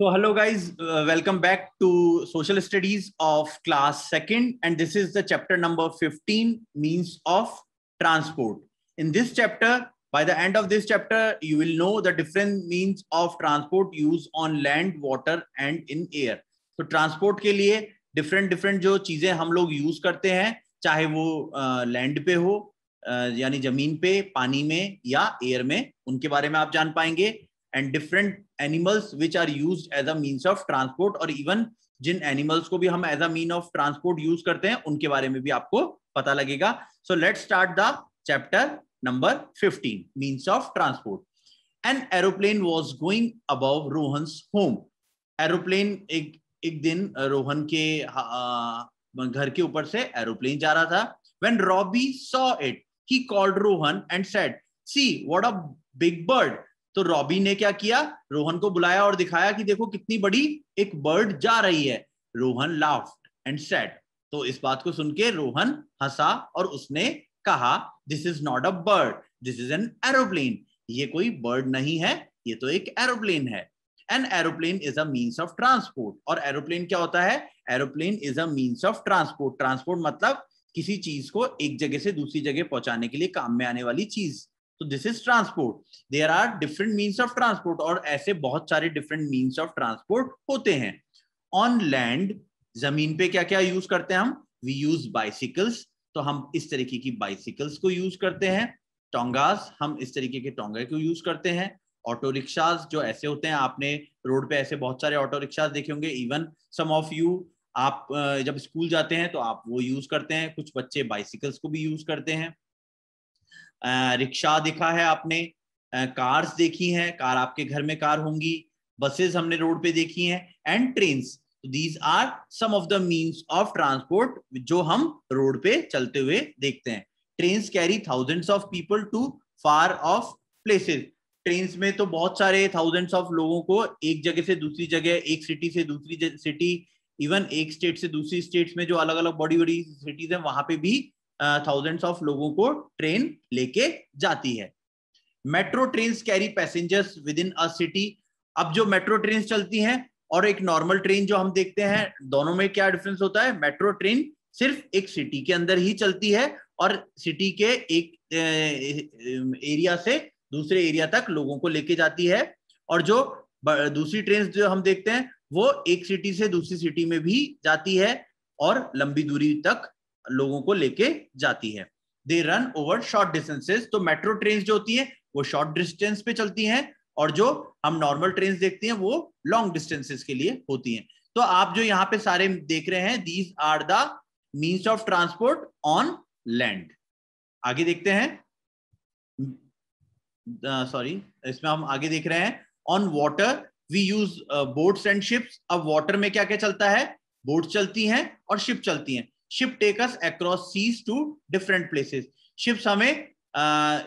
So hello guys, uh, welcome back to social studies of class second and this is the chapter number 15 means of transport. In this chapter, by the end of this chapter, you will know the different means of transport used on land, water and in air. so, transport ke liye different different jo cheeze hum log use karte hain chahe wo uh, land pe ho uh, yani zameen pe pani mein ya air mein unke bare mein aap jaan payenge and different animals which are use as a means of transport और even जिन animals को भी हम as a mean of transport use करते हैं उनके बारे में भी आपको पता लगेगा so let start the chapter number fifteen means of transport an aeroplane was going अब रोहन होम एरोप्लेन एक एक दिन रोहन के घर के ऊपर से एरोप्लेन जा रहा था when Robbie saw it he called Rohan and said see what a big bird तो रॉबी ने क्या किया रोहन को बुलाया और दिखाया कि देखो कितनी बड़ी एक बर्ड जा रही है रोहन लाफ्ट एंड सेट तो इस बात को सुन के रोहन हंसा और उसने कहा this is not a bird this is an aeroplane ये कोई बर्ड नहीं है ये तो एक एरोप्लेन है an aeroplane is a means of transport और एरोप्लेन क्या होता है aeroplane is a means of transport transport मतलब किसी चीज को एक जगह से दूसरी जगह पहुंचाने के लिए काम में आने वाली चीज तो this is transport there are different means of transport और ऐसे बहुत सारे डिफरेंट मीन्स ऑफ ट्रांसपोर्ट होते हैं ऑन लैंड जमीन पे क्या क्या यूज करते हैं हम वी यूज बाइसिकल्स तो हम इस तरीके की बाइसिकल्स को यूज करते हैं टोंगास हम इस तरीके के टोंगे को यूज करते हैं ऑटो रिक्शाज जो ऐसे होते हैं आपने रोड पे ऐसे बहुत सारे ऑटो रिक्शाज देखे होंगे इवन सम ऑफ यू आप जब स्कूल जाते हैं तो आप वो यूज करते हैं कुछ बच्चे बाइसिकल्स को भी यूज करते हैं रिक्शा देखा है आपने कार्स देखी हैं कार आपके घर में कार होंगी बसेस हमने रोड पे देखी हैं and train these are some of the means of transport जो हम रोड पे चलते हुए देखते हैं train carry thousands of people to far of places train में तो बहुत सारे थाउजेंड्स ऑफ लोगों को एक जगह से दूसरी जगह एक सिटी से दूसरी सिटी इवन एक स्टेट से दूसरी स्टेट्स में जो अलग अलग बड़ी बड़ी सिटीज हैं वहां पे भी थाउजेंड्स ऑफ लोगों को ट्रेन लेके जाती है metro train carry passengers within a city अब जो मेट्रो ट्रेन चलती हैं और एक नॉर्मल ट्रेन जो हम देखते हैं दोनों में क्या डिफरेंस होता है मेट्रो ट्रेन सिर्फ एक सिटी के अंदर ही चलती है और सिटी के एक एरिया से दूसरे एरिया तक लोगों को लेके जाती है और जो दूसरी ट्रेन जो हम देखते हैं वो एक सिटी से दूसरी सिटी में भी जाती है और लंबी दूरी तक लोगों को लेके जाती है they run over short distances तो मेट्रो ट्रेन जो होती है वो शॉर्ट डिस्टेंस पे चलती हैं और जो हम नॉर्मल ट्रेन देखते हैं वो लॉन्ग डिस्टेंसेस के लिए होती हैं तो आप जो यहाँ पे सारे देख रहे हैं these are the means of transport on land आगे देखते हैं सॉरी uh, इसमें हम आगे देख रहे हैं on water we use boats and ships अब वॉटर में क्या क्या चलता है बोट चलती हैं और शिप चलती हैं ship take us across seas to different places ships हमें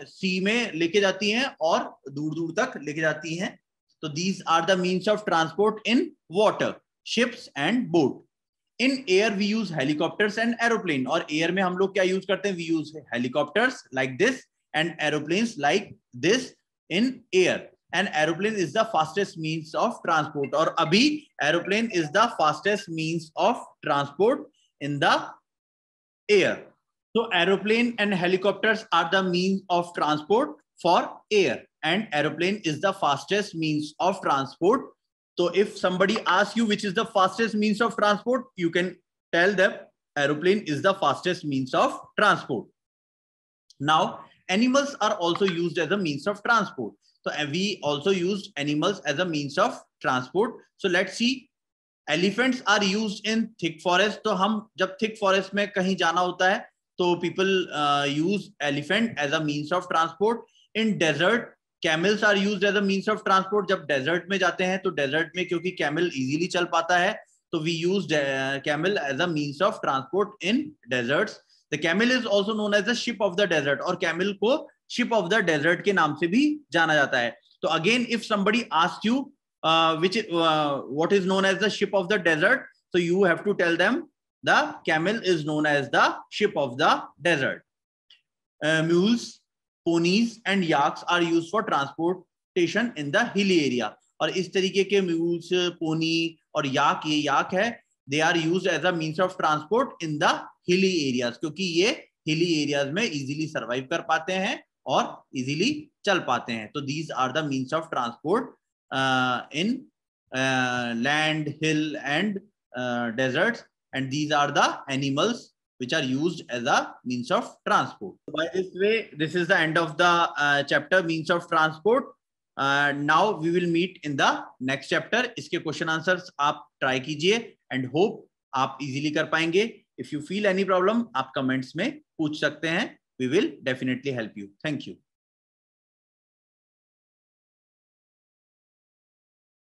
सी में लेके जाती हैं और दूर दूर तक लेके जाती हैं तो these are the means of transport in water ships and boat in air we use helicopters and aeroplane और एयर में हम लोग क्या यूज करते हैं we use helicopters like this and aeroplane like this in air and aeroplane is the fastest means of transport और अभी aeroplane is the fastest means of transport in the air. So aeroplane and helicopters are the means of transport for air and aeroplane is the fastest means of transport. So if somebody asks you which is the fastest means of transport, you can tell them aeroplane is the fastest means of transport. Now, animals are also used as a means of transport. So we also used animals as a means of transport. So let's see elephants are use in thick forest तो हम जब thick forest में कहीं जाना होता है तो people use elephant as a means of transport in desert camels are use as a means of transport जब डेजर्ट में जाते हैं तो डेजर्ट में क्योंकि कैमल इजीली चल पाता है तो we use camel as a means of transport in deserts the camel is also known as a ship of the desert और कैमल को शिप ऑफ द डेजर्ट के नाम से भी जाना जाता है तो again if somebody ask you uh, which uh, what is known as the ship of the desert so you have to tell them the camel is known as the ship of the desert uh, mules ponies and yaks are used for transportation in the hilly area aur is tarike ke mules pony aur yak ye yak hai they are used as a means of transport in the hilly areas kyunki ye hilly areas mein easily survive kar pate hain aur easily chal pate hain so these are the means of transport uh, in uh, land, hill, and uh, deserts. And these are the animals which are used as a means of transport. so By this way, this is the end of the uh, chapter means of transport. uh, now we will meet in the next chapter. iske question answers aap try kijiye and hope आप easily कर पाएंगे if you feel any problem आप comments में पूछ सकते हैं we will definitely help you thank you